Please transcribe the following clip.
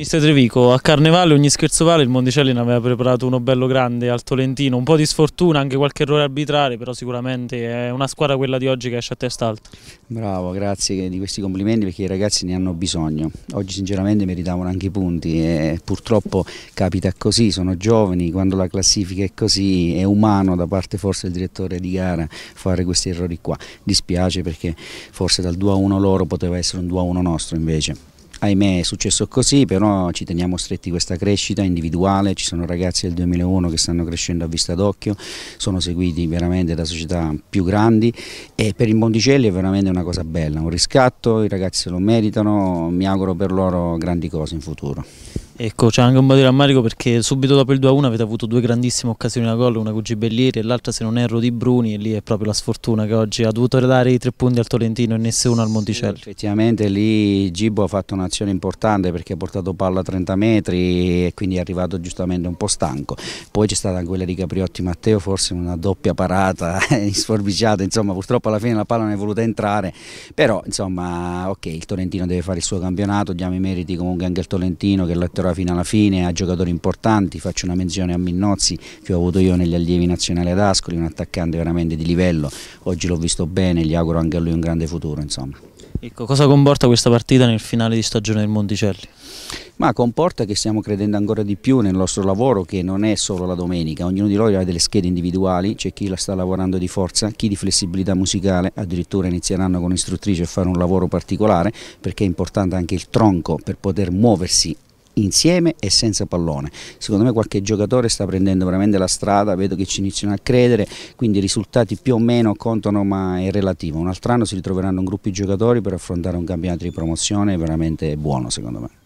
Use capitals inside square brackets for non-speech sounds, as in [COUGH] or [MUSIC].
Mister Trevico, a Carnevale ogni scherzo vale, il Monticelli ne aveva preparato uno bello grande al Tolentino, un po' di sfortuna, anche qualche errore arbitrale, però sicuramente è una squadra quella di oggi che esce a testa alta. Bravo, grazie di questi complimenti perché i ragazzi ne hanno bisogno, oggi sinceramente meritavano anche i punti e purtroppo capita così, sono giovani, quando la classifica è così è umano da parte forse del direttore di gara fare questi errori qua, dispiace perché forse dal 2-1 loro poteva essere un 2-1 nostro invece ahimè è successo così, però ci teniamo stretti questa crescita individuale, ci sono ragazzi del 2001 che stanno crescendo a vista d'occhio, sono seguiti veramente da società più grandi e per il Monticelli è veramente una cosa bella, un riscatto, i ragazzi se lo meritano, mi auguro per loro grandi cose in futuro. Ecco, c'è anche un po' di rammarico perché subito dopo il 2-1 avete avuto due grandissime occasioni da gol, una con Gibellieri e l'altra se non erro di Bruni e lì è proprio la sfortuna che oggi ha dovuto dare i tre punti al Tolentino e nessuno al Monticello. Sì, effettivamente lì Gibo ha fatto un'azione importante perché ha portato palla a 30 metri e quindi è arrivato giustamente un po' stanco. Poi c'è stata quella di Capriotti Matteo, forse una doppia parata [LAUGHS] sforbiciata, insomma purtroppo alla fine la palla non è voluta entrare, però insomma ok il Tolentino deve fare il suo campionato, diamo i meriti comunque anche al Tolentino che l'ha gioca fino alla fine, a giocatori importanti, faccio una menzione a Minnozzi che ho avuto io negli allievi nazionali ad Ascoli, un attaccante veramente di livello, oggi l'ho visto bene, gli auguro anche a lui un grande futuro. Insomma. Ecco, cosa comporta questa partita nel finale di stagione del Monticelli? ma comporta che stiamo credendo ancora di più nel nostro lavoro che non è solo la domenica, ognuno di loro ha delle schede individuali, c'è chi la sta lavorando di forza, chi di flessibilità musicale, addirittura inizieranno con istruttrice a fare un lavoro particolare perché è importante anche il tronco per poter muoversi insieme e senza pallone. Secondo me qualche giocatore sta prendendo veramente la strada, vedo che ci iniziano a credere, quindi i risultati più o meno contano ma è relativo. Un altro anno si ritroveranno un gruppo di giocatori per affrontare un campionato di promozione veramente buono secondo me.